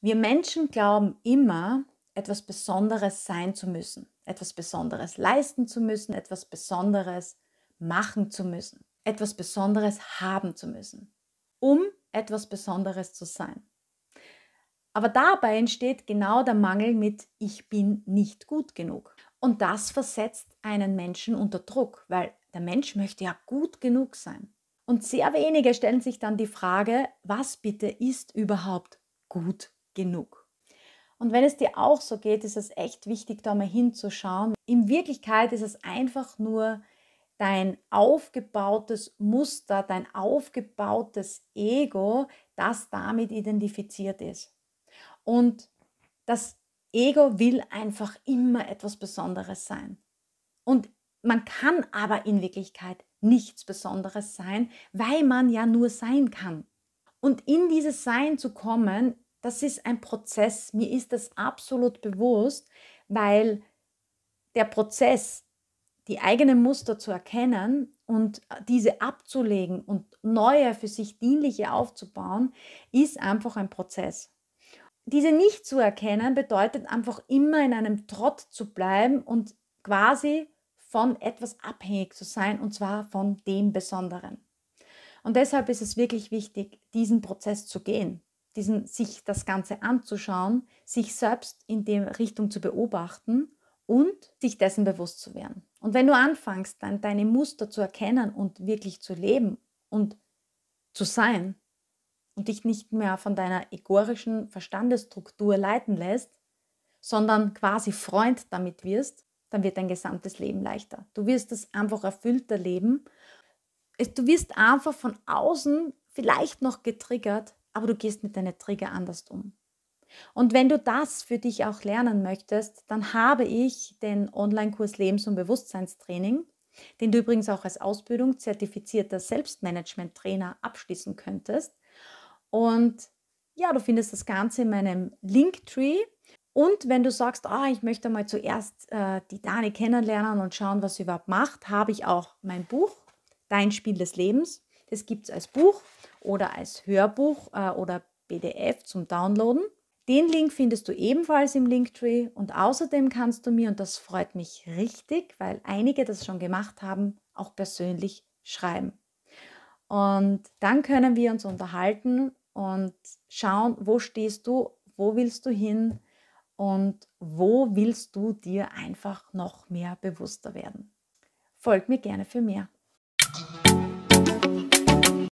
Wir Menschen glauben immer, etwas Besonderes sein zu müssen, etwas Besonderes leisten zu müssen, etwas Besonderes machen zu müssen, etwas Besonderes haben zu müssen, um etwas Besonderes zu sein. Aber dabei entsteht genau der Mangel mit Ich bin nicht gut genug. Und das versetzt einen Menschen unter Druck, weil der Mensch möchte ja gut genug sein. Und sehr wenige stellen sich dann die Frage, was bitte ist überhaupt gut genug. Und wenn es dir auch so geht, ist es echt wichtig, da mal hinzuschauen. In Wirklichkeit ist es einfach nur dein aufgebautes Muster, dein aufgebautes Ego, das damit identifiziert ist. Und das Ego will einfach immer etwas Besonderes sein. Und man kann aber in Wirklichkeit nichts Besonderes sein, weil man ja nur sein kann. Und in dieses Sein zu kommen, das ist ein Prozess. Mir ist das absolut bewusst, weil der Prozess, die eigenen Muster zu erkennen und äh, diese abzulegen und neue für sich dienliche aufzubauen, ist einfach ein Prozess. Diese nicht zu erkennen bedeutet einfach immer in einem Trott zu bleiben und quasi von etwas abhängig zu sein und zwar von dem Besonderen. Und deshalb ist es wirklich wichtig, diesen Prozess zu gehen, diesen, sich das Ganze anzuschauen, sich selbst in der Richtung zu beobachten und sich dessen bewusst zu werden. Und wenn du anfängst, dann deine Muster zu erkennen und wirklich zu leben und zu sein und dich nicht mehr von deiner egorischen Verstandesstruktur leiten lässt, sondern quasi Freund damit wirst, dann wird dein gesamtes Leben leichter. Du wirst es einfach erfüllter leben. Du wirst einfach von außen vielleicht noch getriggert, aber du gehst mit deinen Trigger anders um. Und wenn du das für dich auch lernen möchtest, dann habe ich den Online-Kurs Lebens- und Bewusstseinstraining, den du übrigens auch als Ausbildung zertifizierter Selbstmanagement-Trainer abschließen könntest. Und ja, du findest das Ganze in meinem Linktree. Und wenn du sagst, oh, ich möchte mal zuerst äh, die Dani kennenlernen und schauen, was sie überhaupt macht, habe ich auch mein Buch, Dein Spiel des Lebens. Das gibt es als Buch oder als Hörbuch äh, oder PDF zum Downloaden. Den Link findest du ebenfalls im Linktree und außerdem kannst du mir, und das freut mich richtig, weil einige das schon gemacht haben, auch persönlich schreiben. Und dann können wir uns unterhalten und schauen, wo stehst du, wo willst du hin und wo willst du dir einfach noch mehr bewusster werden. Folg mir gerne für mehr.